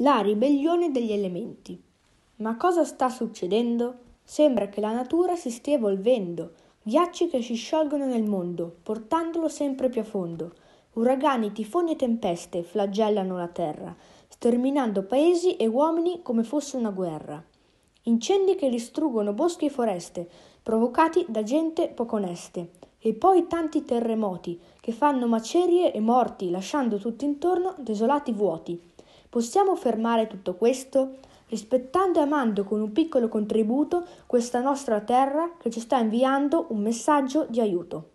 La ribellione degli elementi. Ma cosa sta succedendo? Sembra che la natura si stia evolvendo, ghiacci che si sciolgono nel mondo, portandolo sempre più a fondo. Uragani, tifoni e tempeste flagellano la terra, sterminando paesi e uomini come fosse una guerra. Incendi che distruggono boschi e foreste, provocati da gente poco oneste. E poi tanti terremoti che fanno macerie e morti, lasciando tutto intorno desolati vuoti. Possiamo fermare tutto questo? rispettando e amando con un piccolo contributo questa nostra terra che ci sta inviando un messaggio di aiuto.